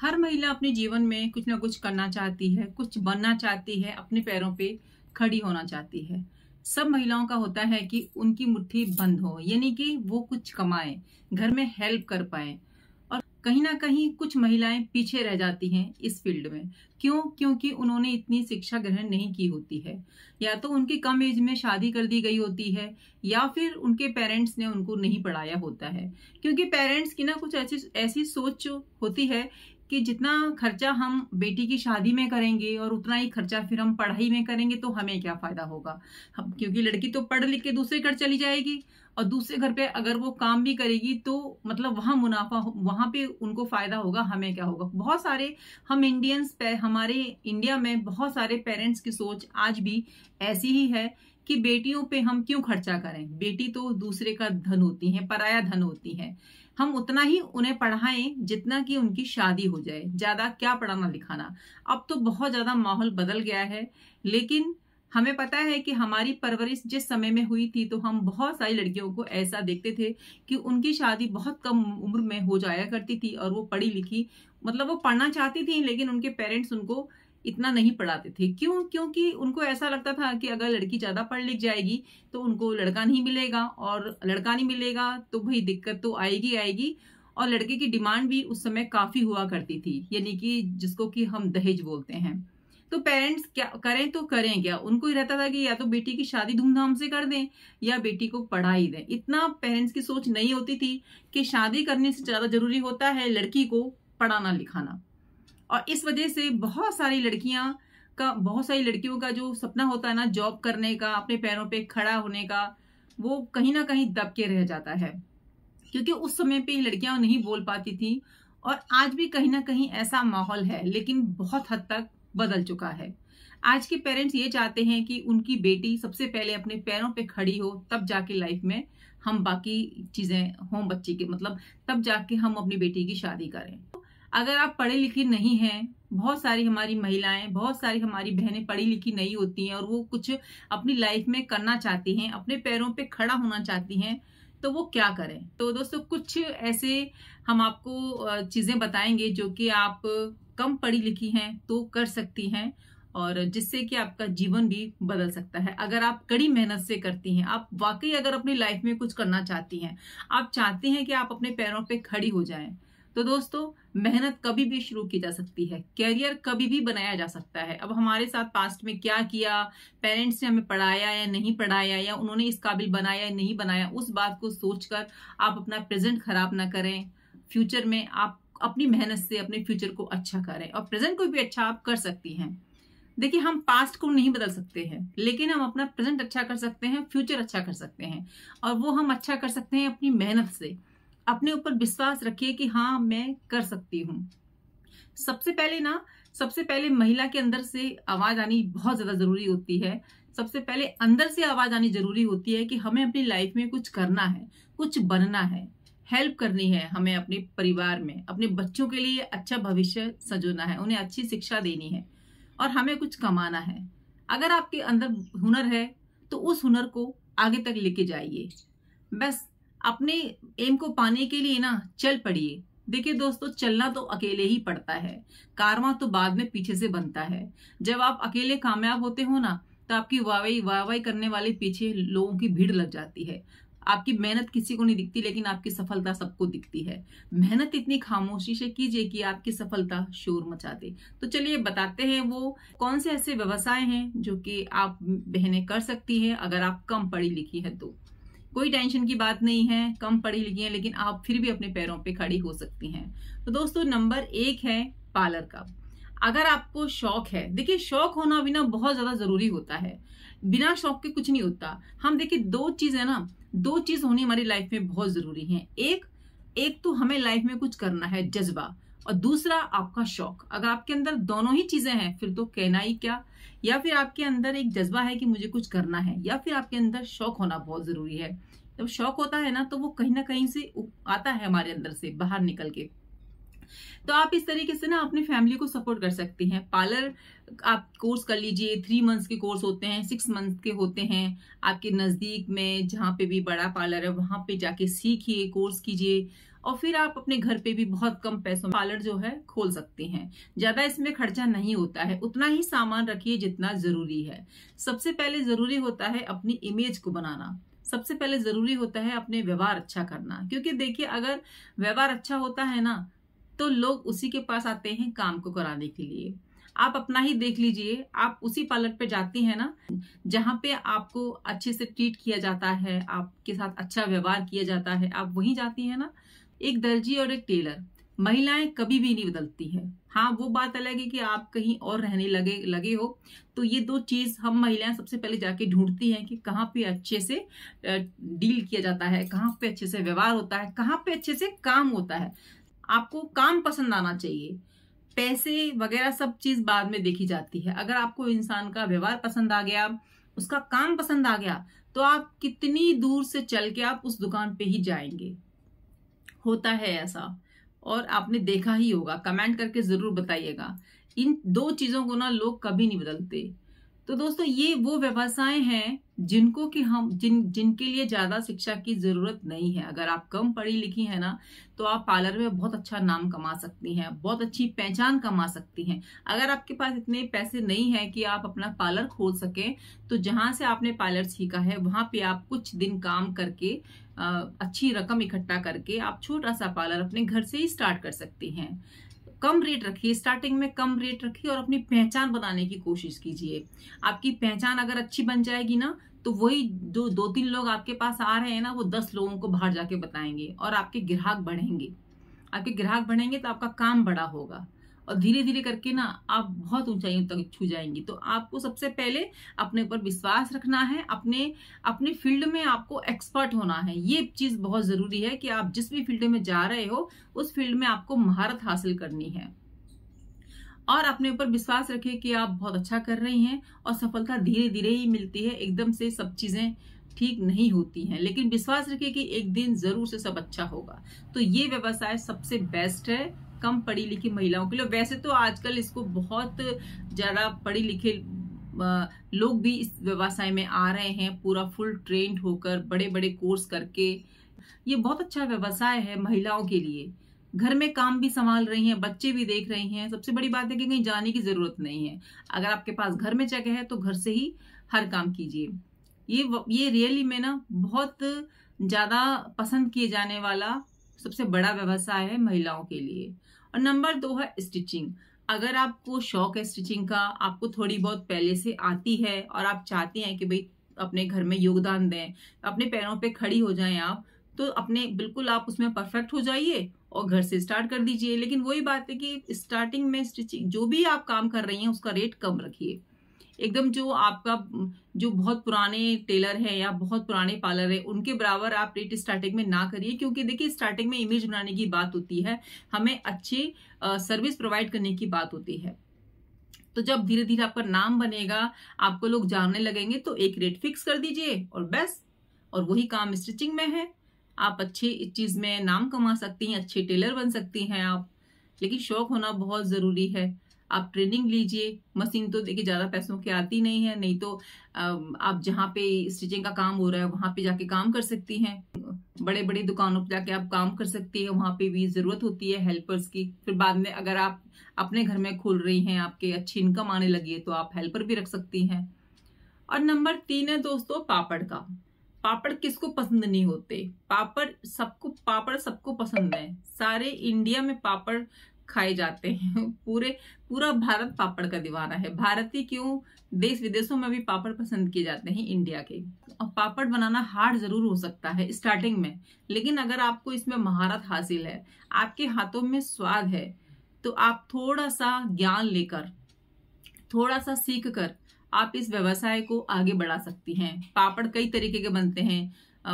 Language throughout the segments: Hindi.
हर महिला अपने जीवन में कुछ ना कुछ करना चाहती है कुछ बनना चाहती है अपने पैरों पे खड़ी होना चाहती है सब महिलाओं का होता है कि उनकी मुट्ठी बंद हो यानी कि वो कुछ कमाए घर में हेल्प कर पाए और कहीं ना कहीं कुछ महिलाएं पीछे रह जाती हैं इस फील्ड में क्यों क्योंकि उन्होंने इतनी शिक्षा ग्रहण नहीं की होती है या तो उनकी कम एज में शादी कर दी गई होती है या फिर उनके पेरेंट्स ने उनको नहीं पढ़ाया होता है क्योंकि पेरेंट्स की ना कुछ ऐसी ऐसी सोच होती है कि जितना खर्चा हम बेटी की शादी में करेंगे और उतना ही खर्चा फिर हम पढ़ाई में करेंगे तो हमें क्या फ़ायदा होगा हम क्योंकि लड़की तो पढ़ लिख के दूसरे घर चली जाएगी और दूसरे घर पे अगर वो काम भी करेगी तो मतलब वहाँ मुनाफा वहाँ पे उनको फ़ायदा होगा हमें क्या होगा बहुत सारे हम इंडियंस हमारे इंडिया में बहुत सारे पेरेंट्स की सोच आज भी ऐसी ही है कि बेटियों पे हम क्यों खर्चा करें बेटी तो दूसरे का धन होती है पराया धन होती है हम उतना ही उन्हें पढ़ाएं जितना कि उनकी शादी हो जाए ज़्यादा क्या पढ़ाना लिखाना अब तो बहुत ज़्यादा माहौल बदल गया है लेकिन हमें पता है कि हमारी परवरिश जिस समय में हुई थी तो हम बहुत सारी लड़कियों को ऐसा देखते थे कि उनकी शादी बहुत कम उम्र में हो जाया करती थी और वो पढ़ी लिखी मतलब वो पढ़ना चाहती थी लेकिन उनके पेरेंट्स उनको इतना नहीं पढ़ाते थे क्यों क्योंकि उनको ऐसा लगता था कि अगर लड़की ज़्यादा पढ़ लिख जाएगी तो उनको लड़का नहीं मिलेगा और लड़का नहीं मिलेगा तो भाई दिक्कत तो आएगी आएगी और लड़के की डिमांड भी उस समय काफ़ी हुआ करती थी यानी कि जिसको कि हम दहेज बोलते हैं तो पेरेंट्स क्या करें तो करें क्या उनको ही रहता था कि या तो बेटी की शादी धूमधाम से कर दें या बेटी को पढ़ा ही दें इतना पेरेंट्स की सोच नहीं होती थी कि शादी करने से ज़्यादा जरूरी होता है लड़की को पढ़ाना लिखाना और इस वजह से बहुत सारी लड़कियां का बहुत सारी लड़कियों का जो सपना होता है ना जॉब करने का अपने पैरों पे खड़ा होने का वो कहीं ना कहीं दब के रह जाता है क्योंकि उस समय पे लड़कियां नहीं बोल पाती थी और आज भी कहीं ना कहीं ऐसा माहौल है लेकिन बहुत हद तक बदल चुका है आज के पेरेंट्स ये चाहते हैं कि उनकी बेटी सबसे पहले अपने पैरों पे खड़ी हो तब जाके लाइफ में हम बाकी चीजें हों बच्ची के मतलब तब जाके हम अपनी बेटी की शादी करें अगर आप पढ़े लिखे नहीं हैं बहुत सारी हमारी महिलाएं बहुत सारी हमारी बहनें पढ़ी लिखी नहीं होती हैं और वो कुछ अपनी लाइफ में करना चाहती हैं अपने पैरों पे खड़ा होना चाहती हैं तो वो क्या करें तो दोस्तों कुछ ऐसे हम आपको चीज़ें बताएंगे जो कि आप कम पढ़ी लिखी हैं तो कर सकती हैं और जिससे कि आपका जीवन भी बदल सकता है अगर आप कड़ी मेहनत से करती हैं आप वाकई अगर अपनी लाइफ में कुछ करना चाहती हैं आप चाहते हैं कि आप अपने पैरों पे खड़ी हो जाएं तो दोस्तों मेहनत कभी भी शुरू की जा सकती है कैरियर कभी भी बनाया जा सकता है अब हमारे साथ पास्ट में क्या किया पेरेंट्स ने हमें पढ़ाया या नहीं पढ़ाया या उन्होंने इस काबिल बनाया या नहीं बनाया उस बात को सोचकर आप अपना प्रेजेंट खराब ना करें फ्यूचर में आप अपनी मेहनत से अपने फ्यूचर को अच्छा करें और प्रेजेंट को भी अच्छा आप कर सकती हैं देखिए हम पास्ट को नहीं बदल सकते हैं लेकिन हम अपना प्रेजेंट अच्छा कर सकते हैं फ्यूचर अच्छा कर सकते हैं और वो हम अच्छा कर सकते हैं अपनी मेहनत से अपने ऊपर विश्वास रखिए कि हाँ मैं कर सकती हूँ सबसे पहले ना सबसे पहले महिला के अंदर से आवाज आनी बहुत ज्यादा जरूरी होती है सबसे पहले अंदर से आवाज आनी जरूरी होती है कि हमें अपनी लाइफ में कुछ करना है कुछ बनना है हेल्प करनी है हमें अपने परिवार में अपने बच्चों के लिए अच्छा भविष्य सजोना है उन्हें अच्छी शिक्षा देनी है और हमें कुछ कमाना है अगर आपके अंदर हुनर है तो उस हुनर को आगे तक लेके जाइए बस अपने एम को पाने के लिए ना चल पड़िए देखिए दोस्तों चलना तो अकेले ही पड़ता है कारवा तो बाद में पीछे से बनता है जब आप अकेले कामयाब होते हो ना तो आपकी वाहवाही वाहवाही करने वाले पीछे लोगों की भीड़ लग जाती है आपकी मेहनत किसी को नहीं दिखती लेकिन आपकी सफलता सबको दिखती है मेहनत इतनी खामोशी से कीजिए कि आपकी सफलता शोर मचा दे तो चलिए बताते हैं वो कौन से ऐसे व्यवसाय हैं जो कि आप बहने कर सकती हैं अगर आप कम पढ़ी लिखी है तो कोई टेंशन की बात नहीं है कम पढ़ी लिखी है लेकिन आप फिर भी अपने पैरों पे खड़ी हो सकती हैं तो दोस्तों नंबर एक है पार्लर का अगर आपको शौक है देखिए शौक होना भी ना बहुत ज्यादा जरूरी होता है बिना शौक के कुछ नहीं होता हम देखिए दो चीज है ना दो चीज होनी हमारी लाइफ में बहुत जरूरी है एक एक तो हमें लाइफ में कुछ करना है जज्बा और दूसरा आपका शौक अगर आपके अंदर दोनों ही चीजें हैं फिर तो कहना ही क्या या फिर आपके अंदर एक जज्बा है कि मुझे कुछ करना है या फिर आपके अंदर शौक होना बहुत जरूरी है जब शौक होता है ना तो वो कहीं ना कहीं से आता है हमारे अंदर से बाहर निकल के तो आप इस तरीके से ना अपनी फैमिली को सपोर्ट कर सकते हैं पार्लर आप कोर्स कर लीजिए थ्री मंथ्स के कोर्स होते हैं सिक्स मंथ के होते हैं आपके नज़दीक में जहाँ पे भी बड़ा पार्लर है वहां पे जाके सीखिए कोर्स कीजिए और फिर आप अपने घर पे भी बहुत कम पैसों पार्लर जो है खोल सकते हैं ज्यादा इसमें खर्चा नहीं होता है उतना ही सामान रखिए जितना जरूरी है सबसे पहले जरूरी होता है अपनी इमेज को बनाना सबसे पहले ज़रूरी होता है अपने व्यवहार अच्छा करना क्योंकि देखिए अगर व्यवहार अच्छा होता है ना तो लोग उसी के पास आते हैं काम को कराने के लिए आप अपना ही देख लीजिए आप उसी पार्लर पे जाती हैं ना जहाँ पे आपको अच्छे से ट्रीट किया जाता है आपके साथ अच्छा व्यवहार किया जाता है आप वहीं जाती हैं ना एक दर्जी और एक टेलर महिलाएं कभी भी नहीं बदलती है हाँ वो बात अलग है कि आप कहीं और रहने लगे लगे हो तो ये दो चीज हम महिलाएं सबसे पहले जाके ढूंढती हैं कि कहाँ पे अच्छे से डील किया जाता है कहाँ पे अच्छे से व्यवहार होता है कहाँ पे अच्छे से काम होता है आपको काम पसंद आना चाहिए पैसे वगैरह सब चीज बाद में देखी जाती है अगर आपको इंसान का व्यवहार पसंद आ गया उसका काम पसंद आ गया तो आप कितनी दूर से चल के आप उस दुकान पे ही जाएंगे होता है ऐसा और आपने देखा ही होगा कमेंट करके ज़रूर बताइएगा इन दो चीज़ों को ना लोग कभी नहीं बदलते तो दोस्तों ये वो व्यवसाय हैं जिनको कि हम जिन जिनके लिए ज़्यादा शिक्षा की ज़रूरत नहीं है अगर आप कम पढ़ी लिखी है ना तो आप पार्लर में बहुत अच्छा नाम कमा सकती हैं बहुत अच्छी पहचान कमा सकती हैं अगर आपके पास इतने पैसे नहीं है कि आप अपना पार्लर खोल सकें तो जहां से आपने पार्लर सीखा है वहां पे आप कुछ दिन काम करके अच्छी रकम इकट्ठा करके आप छोटा सा पार्लर अपने घर से ही स्टार्ट कर सकती हैं कम रेट रखिए स्टार्टिंग में कम रेट रखिए और अपनी पहचान बनाने की कोशिश कीजिए आपकी पहचान अगर अच्छी बन जाएगी ना तो वही जो दो तीन लोग आपके पास आ रहे हैं ना वो दस लोगों को बाहर जाके बताएंगे और आपके ग्राहक बढ़ेंगे आपके ग्राहक बढ़ेंगे तो आपका काम बड़ा होगा और धीरे धीरे करके ना आप बहुत ऊंचाइयों तक छू जाएंगी तो आपको सबसे पहले अपने ऊपर विश्वास रखना है अपने अपने फील्ड में आपको एक्सपर्ट होना है ये चीज बहुत जरूरी है कि आप जिस भी फील्ड में जा रहे हो उस फील्ड में आपको महारत हासिल करनी है और अपने ऊपर विश्वास रखें कि आप बहुत अच्छा कर रही हैं और सफलता धीरे धीरे ही मिलती है एकदम से सब चीज़ें ठीक नहीं होती हैं लेकिन विश्वास रखे कि एक दिन ज़रूर से सब अच्छा होगा तो ये व्यवसाय सबसे बेस्ट है कम पढ़ी लिखी महिलाओं के लिए वैसे तो आजकल इसको बहुत ज़्यादा पढ़ी लिखे लोग भी इस व्यवसाय में आ रहे हैं पूरा फुल ट्रेंड होकर बड़े बड़े कोर्स करके ये बहुत अच्छा व्यवसाय है महिलाओं के लिए घर में काम भी संभाल रही हैं बच्चे भी देख रही हैं सबसे बड़ी बात है कि कहीं जाने की ज़रूरत नहीं है अगर आपके पास घर में जगह है तो घर से ही हर काम कीजिए ये ये रियली में ना बहुत ज़्यादा पसंद किए जाने वाला सबसे बड़ा व्यवसाय है महिलाओं के लिए और नंबर दो है स्टिचिंग अगर आपको शौक है स्टिचिंग का आपको थोड़ी बहुत पहले से आती है और आप चाहते हैं कि भाई अपने घर में योगदान दें अपने पैरों पे खड़ी हो जाएं आप तो अपने बिल्कुल आप उसमें परफेक्ट हो जाइए और घर से स्टार्ट कर दीजिए लेकिन वही बात है कि स्टार्टिंग में स्टिचिंग जो भी आप काम कर रही हैं उसका रेट कम रखिए एकदम जो आपका जो बहुत पुराने टेलर है या बहुत पुराने पार्लर है उनके बराबर आप रेट स्टार्टिंग में ना करिए क्योंकि देखिए स्टार्टिंग में इमेज बनाने की बात होती है हमें अच्छी सर्विस प्रोवाइड करने की बात होती है तो जब धीरे धीरे आपका नाम बनेगा आपको लोग जानने लगेंगे तो एक रेट फिक्स कर दीजिए और बस और वही काम स्टिचिंग में है आप अच्छे इस चीज़ में नाम कमा सकती हैं अच्छे टेलर बन सकती हैं आप लेकिन शौक होना बहुत ज़रूरी है आप ट्रेनिंग लीजिए मशीन तो देखिए ज़्यादा पैसों की आती नहीं है नहीं तो आप जहाँ पे स्टिचिंग का काम हो रहा है वहां पे जाके काम कर सकती हैं बड़े बड़े दुकानों पर जाके आप काम कर सकती है वहां पे भी ज़रूरत होती है हेल्पर्स की फिर बाद में अगर आप अपने घर में खोल रही हैं आपके अच्छी इनकम आने लगी है तो आप हेल्पर भी रख सकती हैं और नंबर तीन है दोस्तों पापड़ का पापड़ किसको पसंद नहीं होते पापड़ सबको पापड़ सबको पसंद है सारे इंडिया में पापड़ खाए जाते हैं पूरे पूरा भारत पापड़ का दीवाना है भारतीय क्यों देश विदेशों में भी पापड़ पसंद किए जाते हैं इंडिया के और पापड़ बनाना हार्ड जरूर हो सकता है स्टार्टिंग में लेकिन अगर आपको इसमें महारत हासिल है आपके हाथों में स्वाद है तो आप थोड़ा सा ज्ञान लेकर थोड़ा सा सीख कर आप इस व्यवसाय को आगे बढ़ा सकती हैं पापड़ कई तरीके के बनते हैं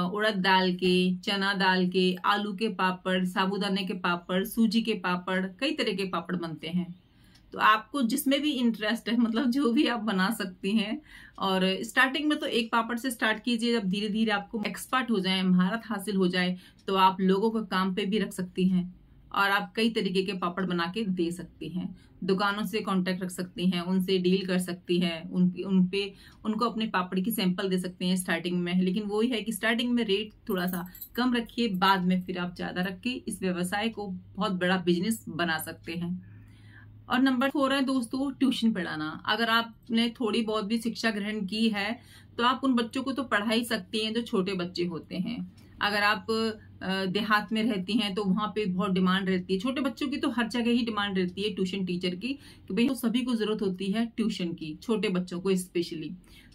उड़द दाल के चना दाल के आलू के पापड़ साबुदाने के पापड़ सूजी के पापड़ कई तरह के पापड़ बनते हैं तो आपको जिसमें भी इंटरेस्ट है मतलब जो भी आप बना सकती हैं और स्टार्टिंग में तो एक पापड़ से स्टार्ट कीजिए जब धीरे धीरे आपको एक्सपर्ट हो जाए महारत हासिल हो जाए तो आप लोगों को काम पे भी रख सकती हैं और आप कई तरीके के पापड़ बना के दे सकती हैं दुकानों से कांटेक्ट रख सकती हैं उनसे डील कर सकती हैं उनकी उन पे उनको अपने पापड़ की सैंपल दे सकते हैं स्टार्टिंग में लेकिन वही है कि स्टार्टिंग में रेट थोड़ा सा कम रखिए बाद में फिर आप ज़्यादा रख के इस व्यवसाय को बहुत बड़ा बिजनेस बना सकते हैं और नंबर फोर है दोस्तों ट्यूशन पढ़ाना अगर आपने थोड़ी बहुत भी शिक्षा ग्रहण की है तो आप उन बच्चों को तो पढ़ा ही सकती हैं जो छोटे बच्चे होते हैं अगर आप देहात में रहती हैं तो वहाँ पे बहुत डिमांड रहती है छोटे बच्चों की तो हर जगह ही डिमांड रहती है ट्यूशन टीचर की कि भाई तो सभी को जरूरत होती है ट्यूशन की छोटे बच्चों को स्पेशली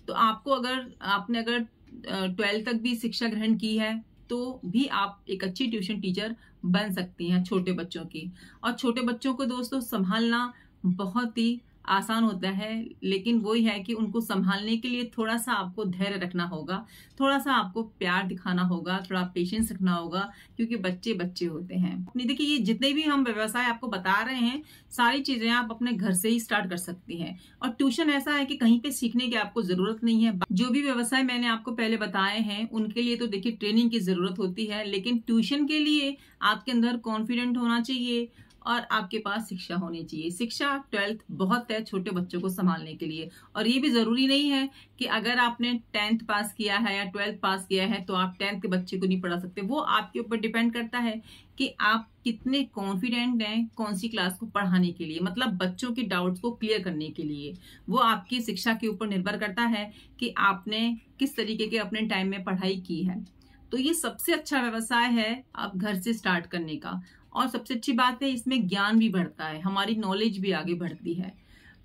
तो आपको अगर आपने अगर ट्वेल्थ तक भी शिक्षा ग्रहण की है तो भी आप एक अच्छी ट्यूशन टीचर बन सकती हैं छोटे बच्चों की और छोटे बच्चों को दोस्तों संभालना बहुत ही आसान होता है लेकिन वही है कि उनको संभालने के लिए थोड़ा सा आपको धैर्य रखना होगा थोड़ा सा आपको प्यार दिखाना होगा थोड़ा पेशेंस रखना होगा क्योंकि बच्चे बच्चे होते हैं अपनी देखिए ये जितने भी हम व्यवसाय आपको बता रहे हैं सारी चीजें आप अपने घर से ही स्टार्ट कर सकती हैं और ट्यूशन ऐसा है कि कहीं पे सीखने की आपको जरूरत नहीं है जो भी व्यवसाय मैंने आपको पहले बताए हैं उनके लिए तो देखिए ट्रेनिंग की जरूरत होती है लेकिन ट्यूशन के लिए आपके अंदर कॉन्फिडेंट होना चाहिए और आपके पास शिक्षा होनी चाहिए शिक्षा ट्वेल्थ बहुत है छोटे बच्चों को संभालने के लिए और ये भी ज़रूरी नहीं है कि अगर आपने टेंथ पास किया है या ट्वेल्थ पास किया है तो आप टेंथ के बच्चे को नहीं पढ़ा सकते वो आपके ऊपर डिपेंड करता है कि आप कितने कॉन्फिडेंट हैं कौन सी क्लास को पढ़ाने के लिए मतलब बच्चों के डाउट्स को क्लियर करने के लिए वो आपकी शिक्षा के ऊपर निर्भर करता है कि आपने किस तरीके के अपने टाइम में पढ़ाई की है तो ये सबसे अच्छा व्यवसाय है आप घर से स्टार्ट करने का और सबसे अच्छी बात है इसमें ज्ञान भी बढ़ता है हमारी नॉलेज भी आगे बढ़ती है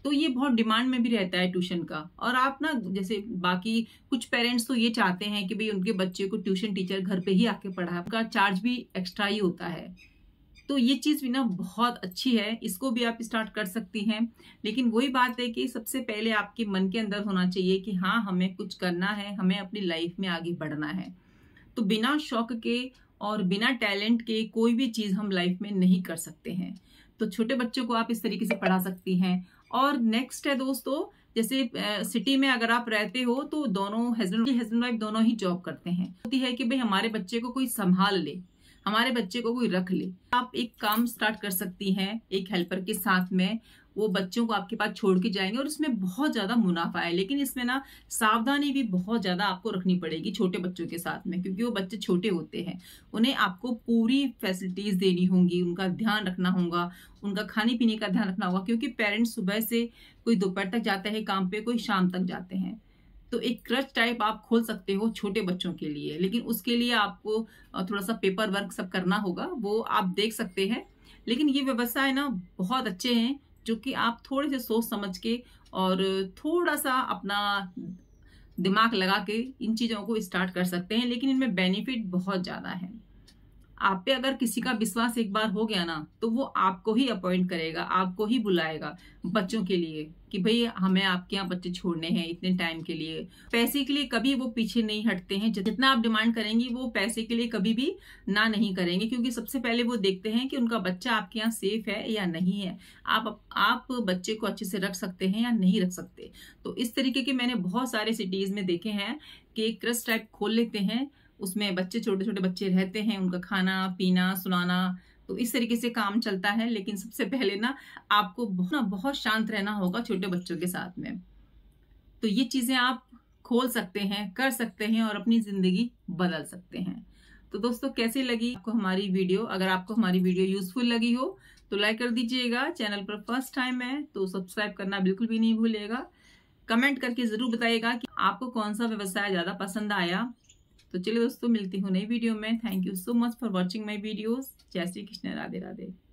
तो ये बहुत डिमांड में भी रहता है ट्यूशन का और आप ना जैसे बाकी कुछ पेरेंट्स तो ये चाहते हैं कि भाई उनके बच्चे को ट्यूशन टीचर घर पे ही आके पढ़ा उनका चार्ज भी एक्स्ट्रा ही होता है तो ये चीज़ भी ना बहुत अच्छी है इसको भी आप स्टार्ट कर सकती हैं लेकिन वही बात है कि सबसे पहले आपके मन के अंदर होना चाहिए कि हाँ हमें कुछ करना है हमें अपनी लाइफ में आगे बढ़ना है तो बिना शौक के और बिना टैलेंट के कोई भी चीज़ हम लाइफ में नहीं कर सकते हैं तो छोटे बच्चों को आप इस तरीके से पढ़ा सकती हैं और नेक्स्ट है दोस्तों जैसे सिटी में अगर आप रहते हो तो दोनों हस्बैंड हस्बैंड वाइफ दोनों ही जॉब करते हैं होती है कि भाई हमारे बच्चे को कोई संभाल ले हमारे बच्चे को कोई रख ले आप एक काम स्टार्ट कर सकती हैं एक हेल्पर के साथ में वो बच्चों को आपके पास छोड़ के जाएंगे और इसमें बहुत ज़्यादा मुनाफा है लेकिन इसमें ना सावधानी भी बहुत ज़्यादा आपको रखनी पड़ेगी छोटे बच्चों के साथ में क्योंकि वो बच्चे छोटे होते हैं उन्हें आपको पूरी फैसिलिटीज़ देनी होंगी उनका ध्यान रखना होगा उनका खाने पीने का ध्यान रखना होगा क्योंकि पेरेंट्स सुबह से कोई दोपहर तक जाता है काम पे कोई शाम तक जाते हैं तो एक क्रच टाइप आप खोल सकते हो छोटे बच्चों के लिए लेकिन उसके लिए आपको थोड़ा सा पेपर वर्क सब करना होगा वो आप देख सकते हैं लेकिन ये व्यवसाय ना बहुत अच्छे हैं जो कि आप थोड़े से सोच समझ के और थोड़ा सा अपना दिमाग लगा के इन चीज़ों को स्टार्ट कर सकते हैं लेकिन इनमें बेनिफिट बहुत ज़्यादा है आप पे अगर किसी का विश्वास एक बार हो गया ना तो वो आपको ही अपॉइंट करेगा आपको ही बुलाएगा बच्चों के लिए कि भाई हमें आपके यहाँ बच्चे छोड़ने हैं इतने टाइम के लिए पैसे के लिए कभी वो पीछे नहीं हटते हैं जितना आप डिमांड करेंगी वो पैसे के लिए कभी भी ना नहीं करेंगे क्योंकि सबसे पहले वो देखते हैं कि उनका बच्चा आपके यहाँ सेफ है या नहीं है आप आप बच्चे को अच्छे से रख सकते हैं या नहीं रख सकते तो इस तरीके के मैंने बहुत सारे सिटीज में देखे हैं कि एक क्रस टाइप खोल लेते हैं उसमें बच्चे छोटे छोटे बच्चे रहते हैं उनका खाना पीना सुनाना तो इस तरीके से काम चलता है लेकिन सबसे पहले ना आपको बहुत बहुत शांत रहना होगा छोटे बच्चों के साथ में तो ये चीजें आप खोल सकते हैं कर सकते हैं और अपनी जिंदगी बदल सकते हैं तो दोस्तों कैसे लगी आपको हमारी वीडियो अगर आपको हमारी वीडियो यूजफुल लगी हो तो लाइक कर दीजिएगा चैनल पर फर्स्ट टाइम है तो सब्सक्राइब करना बिल्कुल भी नहीं भूलेगा कमेंट करके जरूर बताइएगा कि आपको कौन सा व्यवसाय ज्यादा पसंद आया तो चलिए दोस्तों मिलती हूँ नई वीडियो में thank you so much for watching my videos जय श्री कृष्ण राधे राधे